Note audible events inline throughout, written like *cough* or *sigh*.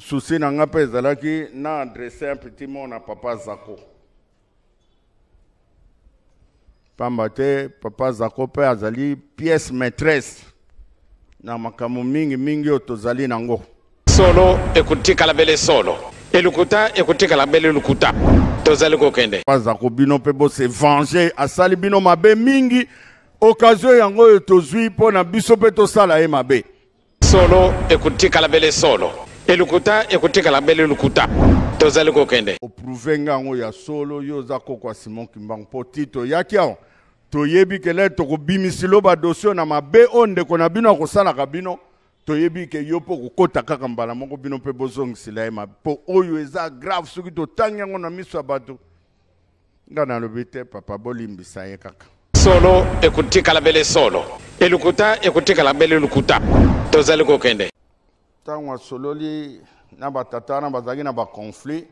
susi na nga mpe ezalaki na adresse un petit mot na papa zako pamba te papa zako mpe azali pièce maîtresse na makambo mingimingi oyo tozali nango solo ekotikala bele solo elukuta ekotikala bele lukuta tozali kokende papa zako bino mpe bose venger asali bino mabe mingi okazio yango oyo tozwi mpo na biso mpe tosala ye mabe solo ekotikala bele solo elukuta ekuti kalambele elukuta tozali kokende oprouve ngango ya solo yo oza koko ya simon kimbangu mpo ti toyaki awa toyebi ke le tokobimisi lo badosie na mabe oyo ndeko na bino akosalaka bino toyebi ke yo mpo kokɔta kaka mbala moko bino mpe bozongisila ye mabe mpo oyo eza grave soki totangi yango na miso ya bato nga nalobi te papa bolimbisa ye kaka solo ekutikala bele solo elukuta ekutikala bele lukuta tozali kokende ntango asololi na batata wana bazalaki na bakonflit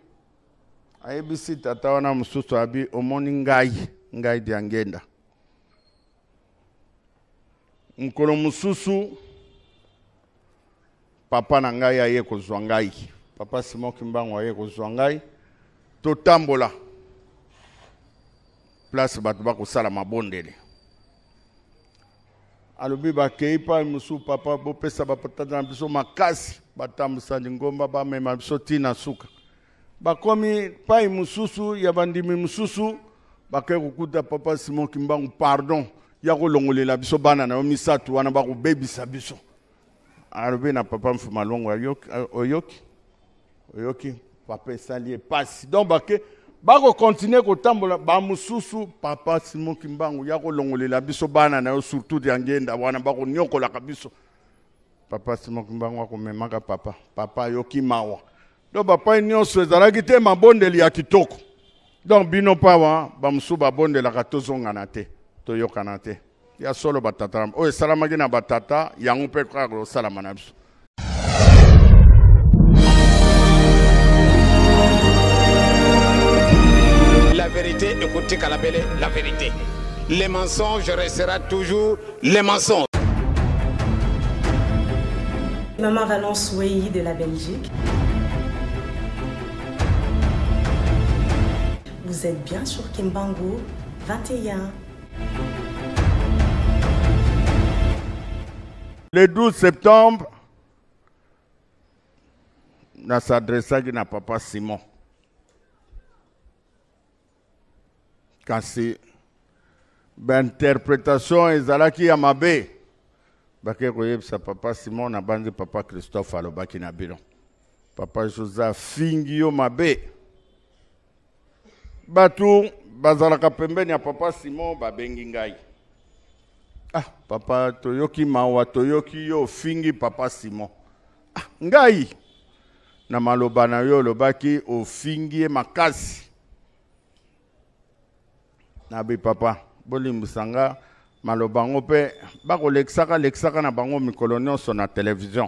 ayebisi tata wana mosusu abi omoni ngai ngai dia ngenda mokolo mosusu papa na ngai aye kozwa ngai papa simon kimbango aye kozwa ngai totambola place bato bakosala mabondele alobi bakei mpa mosusu papa bopesa batatana na biso makasi batambusa lingomba bamema biso ntina suka bakomi pai mosusu ya bandimi mosusu bakei kokuta papa simon kimbangu pardon ya kolongolela biso bana na yo misato wana bakobebisa biso alobi na papa mfumalongo oyoki oyoki papa esali ye pasi donc bake bakokontinue kotambola bamosusu papa simon kimbangu ya kolongolela biso bana na yo surtout ya ngenda wana bakonyokolaka biso papa simon kimbangu akomemaka papa papa ayoki mawa don bapai nyonso ezalaki te mabondeli ya kitoko donc bino pawa bamosusu babondelaka tozongana te toyokana te ya solo batata oyo esalamaki na batata yango mpe kaka kosalama na biso la vérité, écoutez à la belle. La vérité. Les mensonges restera toujours les mensonges. Maman Valence Weyi de la Belgique. Vous êtes bien sur Kimbango 21. Le 12 septembre, dans sa dressage, n'a papa Simon. kasi bainterpretation ezalaki ya mabe bake koyebisa papa simon abandi papa christophe alobaki na bino papa josa afingi yo mabe bato bazalaka pembeni ya papa simon babengi ngai ah papa toyoki mawa toyoki yo ofingi papa simon ah ngai na maloba na yo olobaki ofingi ye makasi na bipapa bolimbisa nga maloba yango mpe bakolekisaka lekisaka na bango mikolo nyonso na televizio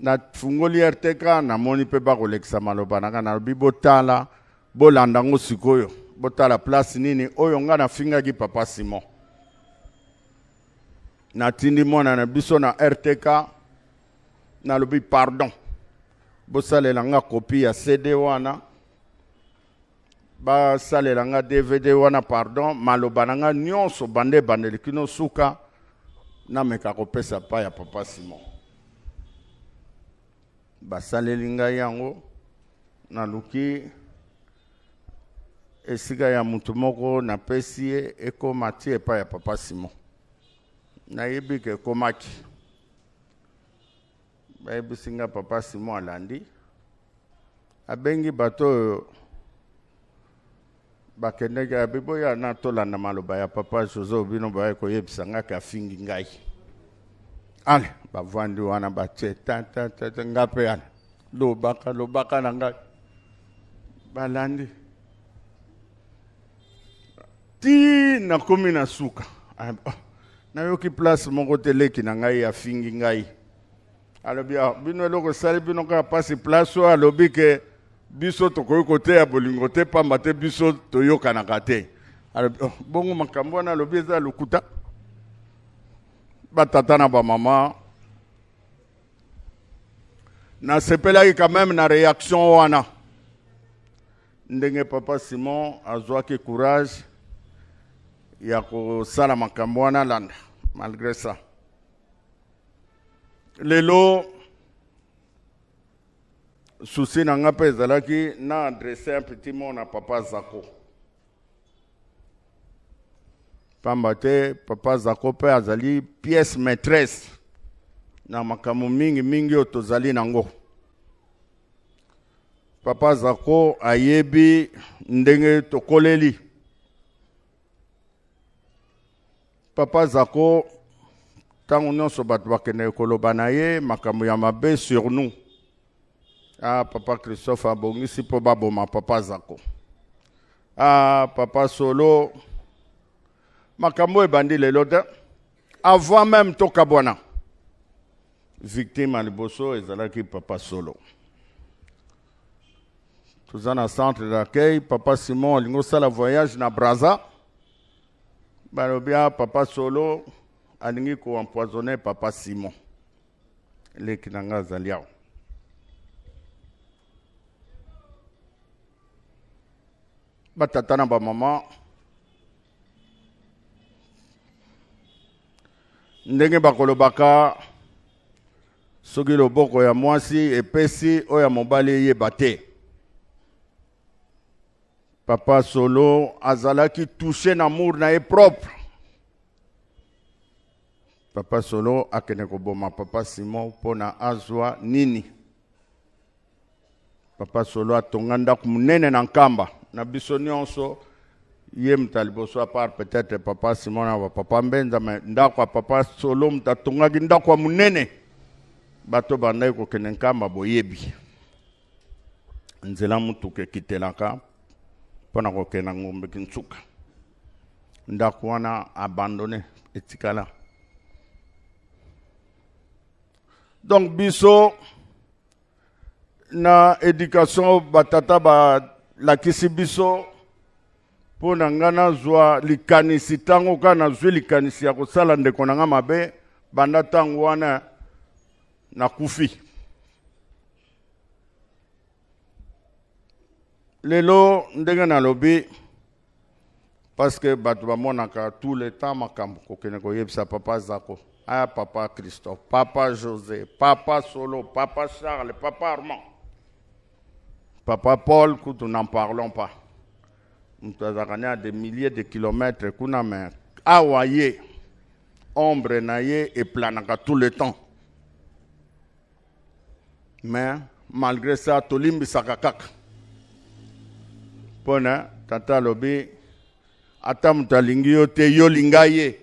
nafungoli rtk namoni mpe bakolekisa maloba na nga nalobi botala bolanda yango sikoyo botala place nini oyo nga nafingaki papa simon natindi mwana na biso na rtk nalobi pardon bosalela nga kopi ya cd wana basalela nga dvd wana pardon maloba na nga nyonso bande ebandeli kino suka nameka kopesa pa ya papa simon basaleli ngai yango naluki esika ya motu moko napesi ye ekóma ti epai ya papa simon nayebi ke ekómaki bayebisi nga papa simon alandi abengi bato oyo bakendeke abibi oyo ana tolanda maloba ya papa jozo bino baye koyebisa ngaki afingi ngai ale bavandi wana batie tatatata nga mpe ale lobaka lobaka na ngai balandi ti nakomi na suka ah, oh, nayoki place moko te leki na ngai afingi ngai alobi ah, bino eloko esali bino kaka mpasi place oyo alobi ke biso tokoyoka te ya bolingo te pamba te biso toyokanaka te oh, bongo makambo wana alobi eza lokuta batata na bamama nasepelaki quand même na réaction wana ndenge papa simon azwaki courage ya kosala makambo wana landa malgré ça lelo susi na nga mpe ezalaki na adresse un petit mot na papa zako pamba te papa zako mpe azali pièce maîtresse na makambo mingimingi oyo tozali nango papa zako ayebi ndenge tokoleli papa zako ntango nyonso bato bakendeki koloba na ye makambo ya mabe sur nous ah papa christophe si ah, papa Boma, papa zako ah papa solo makambo Bandile Lode. te avant même tokabwana victime à liboso Zalaki papa solo en un centre d'accueil papa simon alingi osala voyage na braza balobi ah, papa solo a empoisonné papa simon leki na batata na bamama ndenge bakolobaka soki loboko ya mwasi epesi oyo ya mobali eyeba te papa solo azalaki touche na mur na ye propre papa solo akende koboma papa simon mpo na azwa nini papa solo atonga ndako monene na nkamba na biso nyonso ye mutu aliboso apart peut-être papa simon awa papa mbenza me ndako ya papa solo mutu atongaki ndako ya munene bato bandaki kokende nkamba boyebi nzela mutuka ekitelaka mpo na kokenda ngombeki kinsuka ndako wana abandone etikala donc biso na éducation batata ba lakisi biso mpo na ngai nazwa likanisi ntango kaka nazwi likanisi ya kosala ndeko na ngai mabe banda ntango wana nakufi lelo ndenge nalobi parceke bato bamonaka tout le temps makambo kokende koyebisa papa zako aya papa christophe papa josé papa solo papa charles papa armand Papa Paul, nous n'en parlons pas. Nous avons à des milliers de kilomètres, à Hawaï. ombre naïe et planaka tout le temps. Mais malgré ça, tout Sakakak. Pona, Tata Lobi, Atam Talingio, Teyo Lingaye.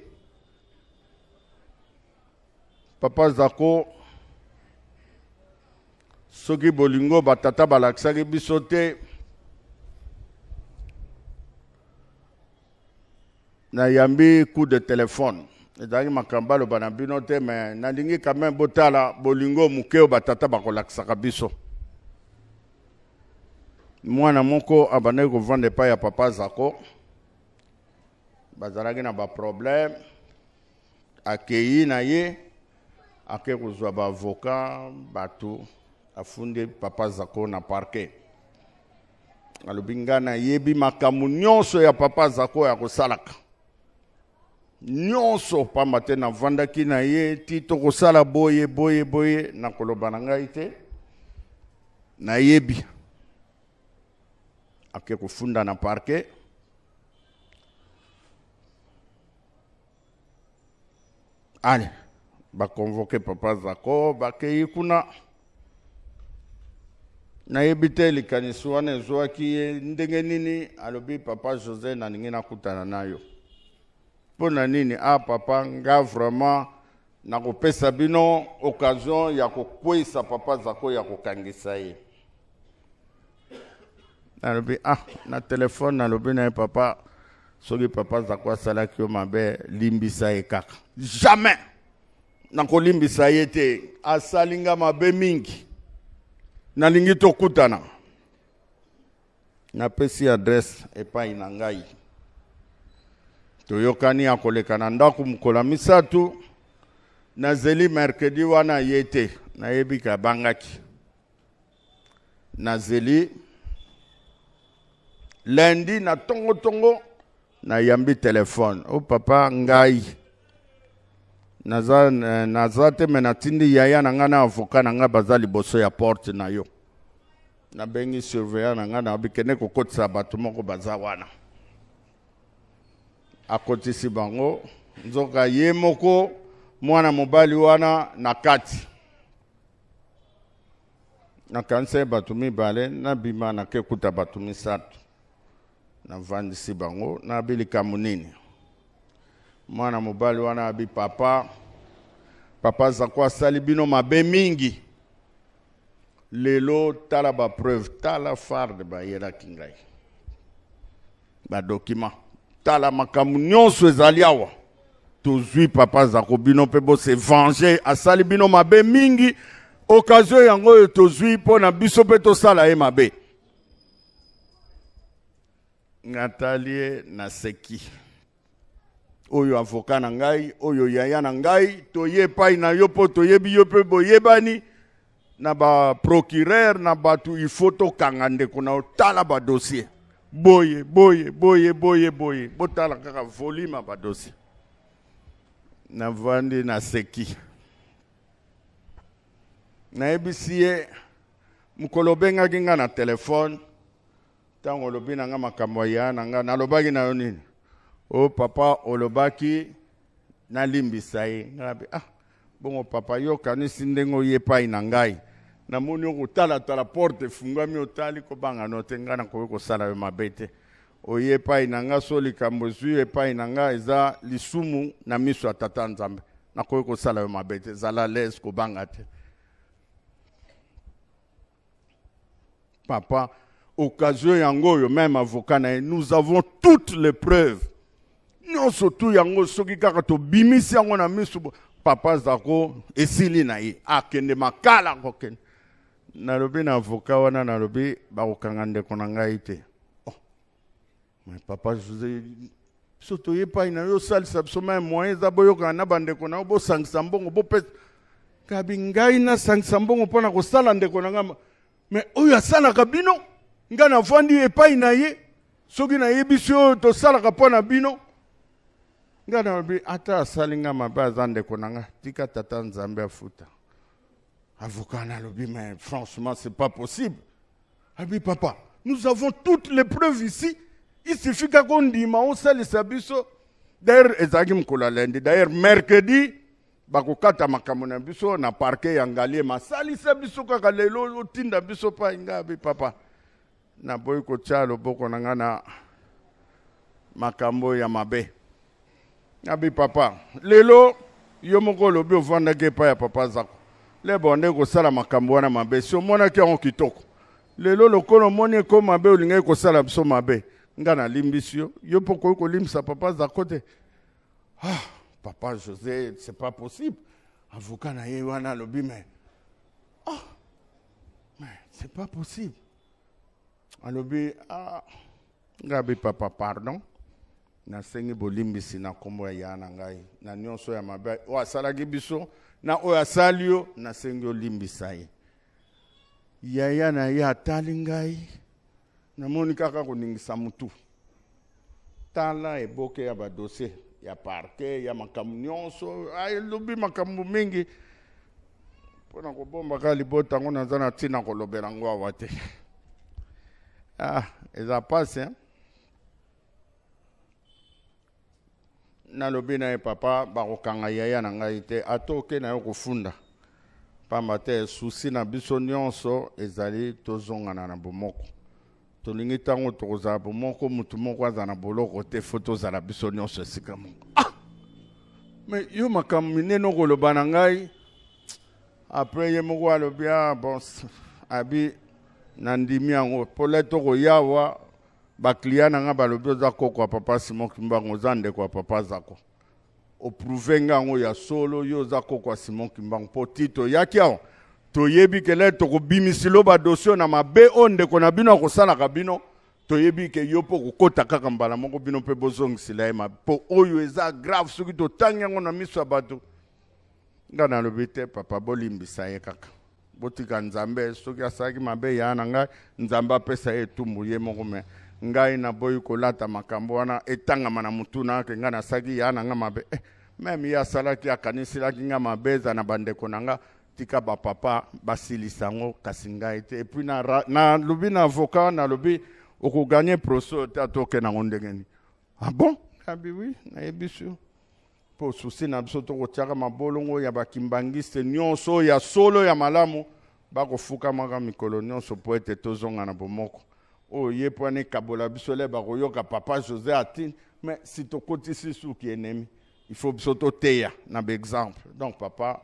Papa Zako, soki bolingo batata balakisaki biso te nayambi coup de téléphone ezalaki makambo aloba na bino te me nalingi quand même botala bolingo moke oyo batata bakolakisaka biso mwana moko abandaki kovanda epai ya papa zako bazalaki na baproblème akei na ye akei kozwa baavoka bato afunde papa zako na parke alobi ngai nayebi makambo nyonso ya papa zako ya kosalaka nyonso pamba te navandaki na ye ti tokosala boye boye boye na koloba na ngai te nayebi ake kofunda na parke ale bakonvoke papa zako bakei kuna nayebi te likanisi wana ezwaki ye ndenge nini alobi papa jose naningi nakutana na yo mpo na nini ah papa nga vraiment nakopesa bino occasion ya kokweyisa papa zako ya kokangisa ye nalobi ah na telefone nalobi na ye papa soki papa zako asalaki yo mabe limbisa ye kaka jamais nakolimbisa ye te asali nga mabe mingi nalingi tokutana napesi adrese epai na ngai toyokani ya koleka na ndako mokolo misato nazeli mercredi wana ye te nayebi ka abangaki nazeli lundi na tongo tongo nayambi telefone o oh, papa ngai naza, eh, naza te me natindi yaya na ngai na avoka na ngai baza liboso ya porte na yo nabengi surveillant na ngai na bikende kokotisa bato moko baza wana akotisi bango nzoka ye moko mwana mobali wana na kati nakanisa ye bato mibale nabima nake kuta bato misato navandisi bango nabilika monini mwana mobali wana abi papa papa zako asali bino mabe mingi lelo tala bapreuve tala farde bayelaki ngai badokima tala makambo nyonso ezali awa tozwi papa zako bino mpe bose venge asali bino mabe mingi okazio yango oyo tozwi mpo na biso mpe tosala ye mabe nga tali ye naseki oyo avoka na ngai oyo yaya na ngai toye epai na yo mpo toyebi yo mpe boyebani na baprocureur na bato ifo tokanga ndeko na otala badossier boye boye boye boye boye botala kaka volume ya badossier navandi naseki nayebisi ye mokolo obengaki ngai na telefone ntango olobi na ngai makambo ya na ngai nalobaki na yo nini o papa olobaki nalimbisa ye nalabi ah bongo papa yokanisi ndenge oye epai na ngai namoni okotalatala porte efungwami otali kobangano te ngai nakoki kosala yo mabe te oye epai na ngai so likambo ezwi epai na ngai eza lisumu na miso ya tata nzambe nakoki kosala yo mabe te ezala lese kobanga te papa occasion yango oyo même avocat na ye nous avons toutes les preuves nyonso tu yango soki kaka tobimisi yango na miso papa azako esili na ye akende makala akokende nalobi na avoka wana nalobi bakokanga ndeko na ngai te oh. me papa so toye epai na yo osalisa biso ma moyen eza boyokana na bandeko na yo bosangisa mbongo bopesa kabi ngai nasangisa mbongo mpo na kosala ndeko na ngai me oyo asalaka bino ngai navandi epai na ye soki nayebi so oyo tosalaka mpo na bino nga na bi ata asali nga mabe aza ndeko na nga tika tata nzambe afuta avocat na lobi mais franchement c'est pas possible abi papa nous avons toutes les preuves ici il suffit kako ndima osalisa biso d'ailleurs ezalaki mokolo ya lundi d'ailleurs mercredi bakokata makambo na biso na parke ya ngaliema asalisa biso kaka lelo otinda biso pai ngai abi papa naboyi kotya loboko na ngai na makambo ya mabe abi papa lelo yo moko olobi ne epai ya papa zako leba ondeki makambo na mabe si ke on kitoko lelo lokola moni ko mabe ko sala biso mabe Nga na yo yo limsa papa Zakote, ah papa josé c'est pas possible avoka na ye wana ah mais c'est pas possible alobi ah gabi papa pardon nasengi bolimbisi na nkombo ya ya na ngai na nyonso ya mabe oyo asalaki biso na oyo asali yo nasengi olimbisa ye yaya na ye atali ngai namoni kaka koningisa mutu tala eboke ya badosie ya parke ya makambo nyonso elobi makambo mingi mpo na kobombaka libota yango naza na ntina kolobela ngo awa te ah eza pasi hein? nalobi na ye papa bakokanga yaya na ngai te atoke na yo kofunda pamba te susi na biso nyonso ezali tozongana na bomoko tolingi ntango tokozala bomoko motu moko aza na boloko te fo tozala biso nyonso esika moko ah! me yo makambo minene okoloba na ngai apres ye moko alobi a ah, bon abi nandimi yango polete okoyawa baklia na nga balobi oza koko ya papa simon kimbango oza ndeko ya papa zako oprouve nga yango ya solo yo oza koko ya simon kimbango mpo ti toyaki awa toyebi ke le tokobimisiloba badosio na mabe oyo ndeko na bino akosalaka bino toyebi ke yo mpo kokɔta kaka mbala moko bino mpe bozongisela ye mabe mpo oyo eza grave soki totangi yango na miso ya bato nga nalobi te papa bolimbisa ye kaka botika nzambe soki asalaki mabe ya na ngai nzambe apesa ye etumbu ye moko me ngai naboyi kolata makambo wana etangama na mutu na yake ngai nasaki ya na nga mabe eh, meme ye asalaki akanisilaki nga mabe eza na bandeko na nga tika bapapa basilisa yango kasi ngai te epuis nalobi na avoka nalobi okoganye proso te atokende yango ndenge nini ah bon abi wi nayebi so mpo susi na biso tokotiaka mabolongo ya bakimbangiste nyonso ya solo ya malamu bakofukamaka mikolo nyonso mpo ete tozonga na bomoko oyebwani oh, kabo kabola biso le ka papa josé atine mais si sou ki enemi il faut biso toteya na exemple. donc papa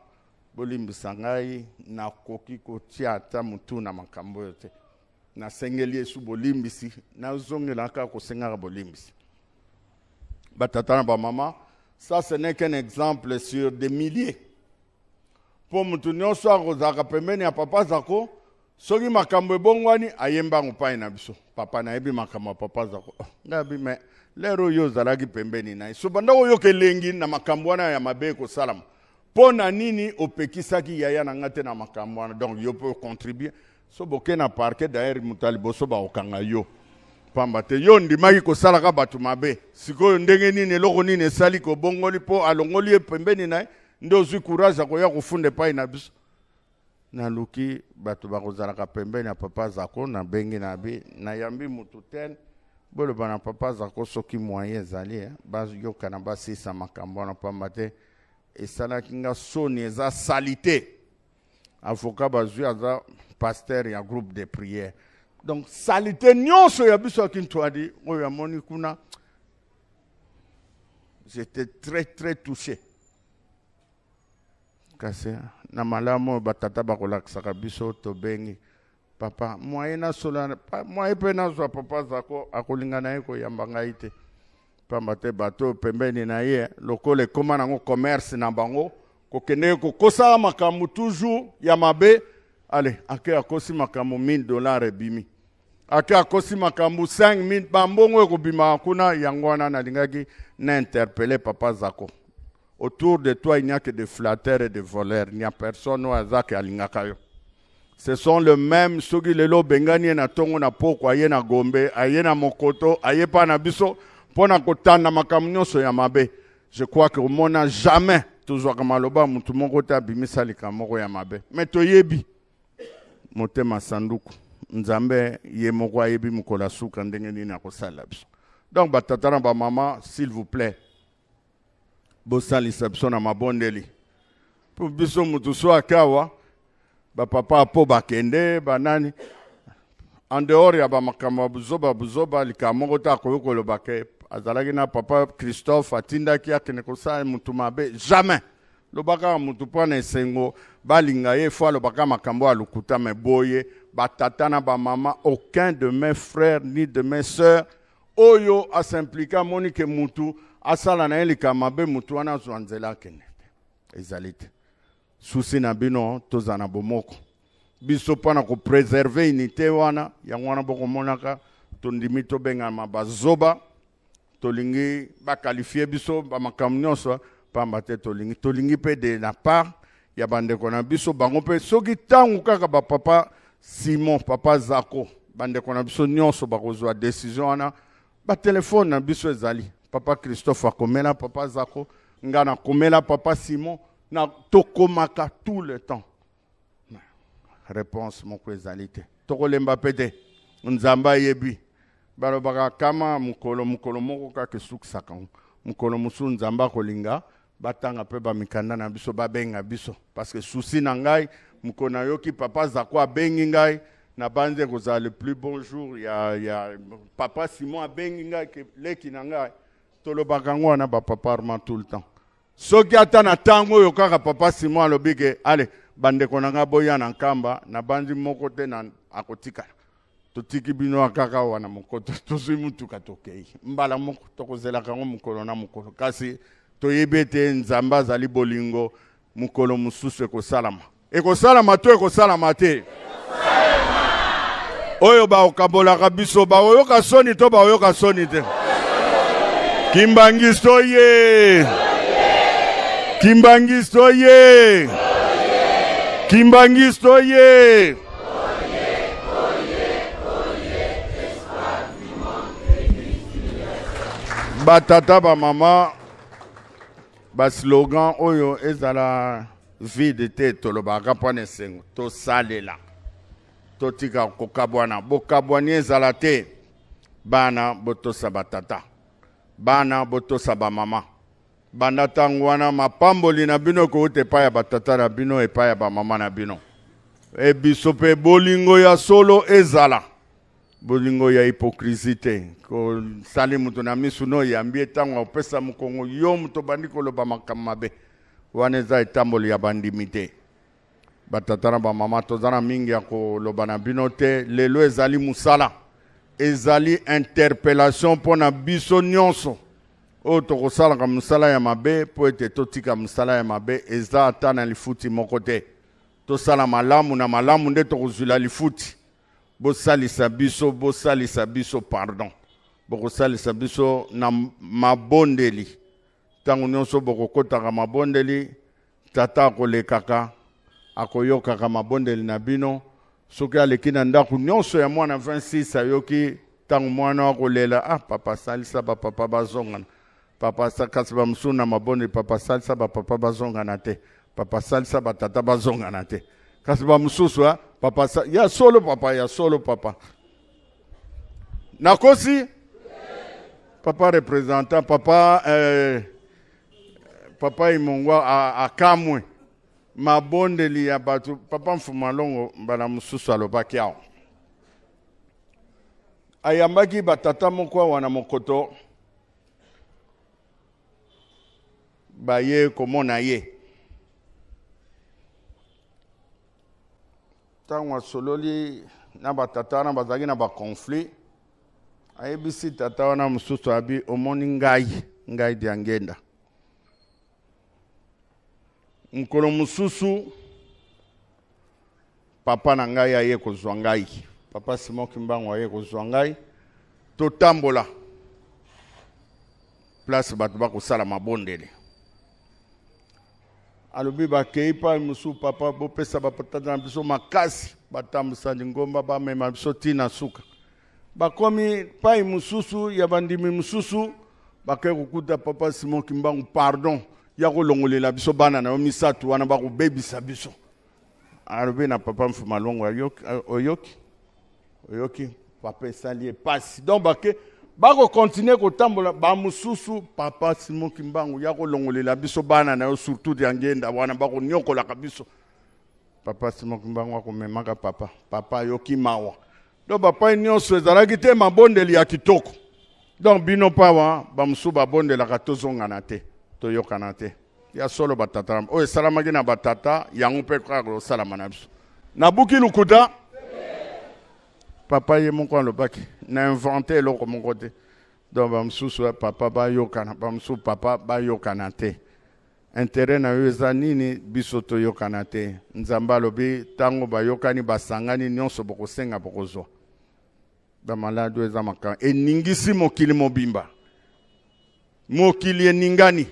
bolimbisa na koki kotia ta mutu na makambo oyo si na yesu bolimbisi nazongela kaka kosengaka bolimbisi batata na maman. ça ce n'est qu'un exemple sur des milliers mpo motu nyonso akozalaka pembeni a papa zako soki makambo ebongwani ayembango epai na biso papa nayebi makambo ya papa zako oh, ngai abi me lero oyo ozalaki pembeni na ye sobandak oyoka elengi na makambo wana ya mabe ekosalama mpo na nini opekisaki yaya na nga te na makambo wana donc yo mpe ocontribue so boke na parke daere moto ya liboso baokanga yo pamba te yo ndimaki kosalaka bato mabe sikoyo ndenge nini eloko nini esali kobongoli mpo alongoli ye pembeni na ye nde ozwi courage ya koya kofunda epai na biso naluki bato bakozalaka pembeni ya papa zako na Nabi, na bi nayambi Mututen, tene boloba na papa zako soki mwaye ezali eh, bayokana basisa makambo wana pamba te esalaki nga soni eza sali te avoka bazwi aza paster ya groupe de priere donc salite te nyonso ya biso ya kintwadi oyo amoni kuna j'étais très très touché hein. na malamu oyo batata bakolakisaka biso oyo tobengi papa mwaye nasola mwaye mpe nazwa papa azako akolinga na ye koyamba ngai te pamba te bato oyo pembeni na ye lokola ekóma nango commerce na bango kokende kokosaka makambo toujours ya mabe ale ake akosi makambo 1000 dollar ebimi ake akosi makambo 5000 bambongo ekobimaka kuna yango wana nalingaki na interpele papa zako Autour de toi, il n'y a que des flatteurs et des voleurs. Il n'y a personne au hasard qui Ce sont les mêmes, ceux lelo bengani na tongo na pokwa, aye na gombe, aye na mokoto, aye na biso, pona kotanda makamu ya mabe. Je crois que mona jamais toujours maloba mutu moko te abimisa moko ya mabe. Me yebi motema sanduku. nzambe ye yebi ayebi mokolo asuka ndenge nini akosala biso donc batata na mama, s'il vous plaît bosalisa biso na mabondeli mpo biso mutu so akawa papa po bakende banani en dehors ya bamakambo ya buzoba buzoba likaa moko te akoki azalaki na papa christophe atindaki akende kosala mutu mabe jamais lobaka mutu po na sengo. balinga ye lo baka makambo alukuta lokuta me boye batata na mama aucun de mes frères ni de mes sœurs oyo a amoni monique mutu asala na ye likama mpe motu wana azwa nzela akende ezali te susi na bino toza na bomoko biso mpo na kopreserve unité wana yango wana bokomonaka tondimi tobengama bazoba tolingi bakalifie biso bamakambo nyonso pamba te tolingi tolingi mpe de na part ya bandeko na biso bango mpe soki ntango kaka bapapa simon papa zako bandeko na biso nyonso bakozwa desizio wana batelefone na biso ezali papa christophe akomela papa zako nga nakomela papa simon na tokomaka tout le temps réponse moko ezali te tokolemba mpe te nzambe ayebi balobaka kama mokolo mokolo moko kaka esukisaka mokolo mosusu nzambe akolinga batanga mpe bamikanda na biso babenga biso parceke susi na ngai mokolo nayoki papa zako abengi ngai nabanzi kozala le plus bon jour ya, ya papa simon abengi ngai leki na ngai tolobaka yango wana bapapa arma tout le temps soki ata na ntango oyo kaka papa simon alobi ke ale bandeko na ngai boya na nkamba nabandi moko te na akotikala totiki bino kaka wana mokoto *laughs* tozwi mutuka tokei mbala moko tokozelaka yango mokolo na mokolo kasi toyebi ete nzambe azali bolingo mokolo mosusu ekosalama ekosalama to ekosalama te oyo baokabolaka biso baoyoka soni to baoyoka soni te kimbangiso ye kimbangiso ye kimbangiso ye batata bamama baslogan oyo ezala vide te tolobaka mpona esengo tosalela totika kokabwana bokabwani ezala te bana botosa batata bana botosa bamama banda ntango wana mapamboli na bino ekouta epai ya batata na bino epai ya bamama na bino ebiso mpe bolingo ya solo ezala bolingo ya hipokrizi te kosali moto na misu no oyambi ntango opesa mokongo yo moto obandi koloba makambo mabe wana eza etamboli ya bandimi te batata na bamama toza na mingi ya koloba na bino te lelo ezali mosala ezali interpellation mpo na biso nyonso oyo tokosalaka mosala ya mabe mpo ete totika mosala ya mabe eza ata na lifuti moko te tosala malamu na malamu nde tokozwila lifuti bosalisa biso bosalisa biso pardon bokosalisa biso na mabondeli ntango nyonso bokokɔtaka mabondeli tata akolekaka akoyokaka mabondeli na bino soki aleki na ndako ya mwana 26 ayoki ntango mwana wa kolela ah papa Salisa, papa bazongana papa kasi bamosusu na Salisa, papa papa bapapa bazongana te papa salisa batata bazongana te kasi bamosusu a ah, papa ya solo papa ya solo papa nakosi papa représentant papa eh, papa imongwa akamwe ah, ah, mabondeli ya bato papa mfumalongo mbala mosusu alobaki awa ayambaki batata moko awa na mokoto baye komona ye ntango asololi na batata wana bazalaki na baconflit ayebisi tata wana mosusu abi omoni ngai ngai dia ngenda mokolo mosusu papa na ngai aye kozwa ngai papa simon kimbango aye kozwa ngai totambola place bato bakosala mabondele alobi bakei pai mosusu papa bopesa bapatata na biso makasi batambwisa lingomba bamema biso ntina suka bakomi pai mosusu ya bandimi mosusu bakei kokuta papa simon kimbangu pardon ya kolongolela biso bana na yo misato wana bakobebisa biso alobi na papa mfuma longo oyoki oyoki papa esali ye pasi donc bake bakokontinue kotambola bamosusu papa simoki mbangu ya kolongolela biso bana na yo surtout ya ngenda wana bakoniokolaka biso papa simoki mbangu akomemaka papa papa ayoki mawa donc bapai nyonso ezalaki te mabondeli ya kitoko donc bino pawa bamosusu babondelaka tozongana te toyokana te ya solo batata oyo esalamaki na batata yango mpe kaka osalama na biso nabuki lukuta papa ye moko alobaki na invente eloko moko te donc bamosusu papa bayokana bamosusu papa bayokana te intere na yo eza nini biso toyokana te nzambe alobi ntango bayokani basangani nyonso bokosenga bokozwa bamaladi oyo eza makambo eningisi mokili mobimba mokili eningani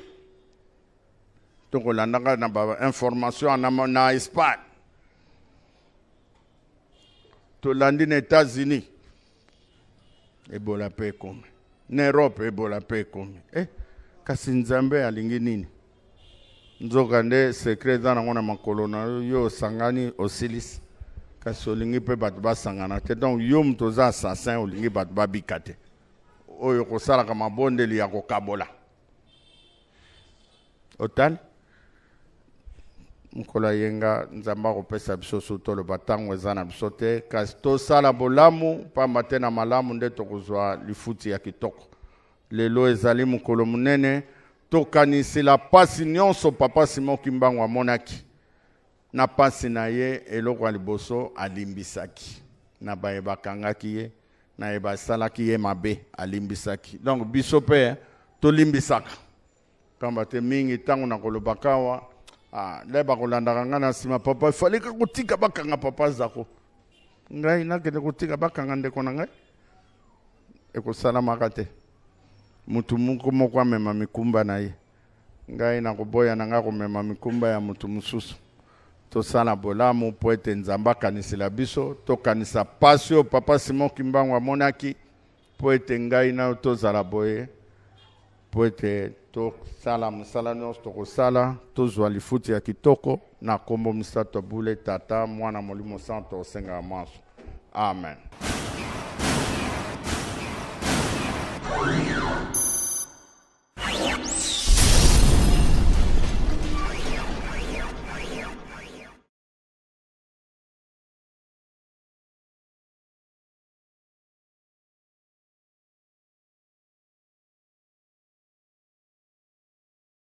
tokola ndanga na ba information na espagne tolandi na états-unis ebola mpe ekomi na europe ebola mpe ekomi e eh, kasi nzambe alingi nini nzoka nde sekret eza nango na makolo na yo yo osangani osilisi kasi olingi mpe bato basangana te donc yo moto oza assassin olingi bato babika te oyo kosalaka mabondeli ya kokabola otali nkolo ye nga nzambe akopesa biso so toloba ntango eza na biso te kasi tosala bolamu pamba te na malamu nde tokozwa lifuti ya kitoko lelo ezali mokolo monene tokanisela mpasi nyonso papa simon kimbango amonaki na mpasi na ye eloko ya liboso alimbisaki na baye bakangaki ye na ye basalaki ye mabe alimbisaki donc biso mpe eh, tolimbisaka pamba te mingi ntango na kolobaka awa ah, le bakolandaka ngai na nsima papa efali ka kotika bakanga papa zako ngai nakende kotika bakanga ndeko na ngai ekosalamaka te motu moko moko amema mikumba na ye ngai nakoboya na ngai komema mikumba ya motu mosusu tosala bolamu mpo ete nzambe akanisela biso tokanisa pasi oyo papa simon kimbango amonaki mpo ete ngai na tozala boye mpo ete tosala mosala nyonso tokosala tozwa lifuti ya kitoko na nkombo misato bule tata mwana molimo santo osengaka mwaso amen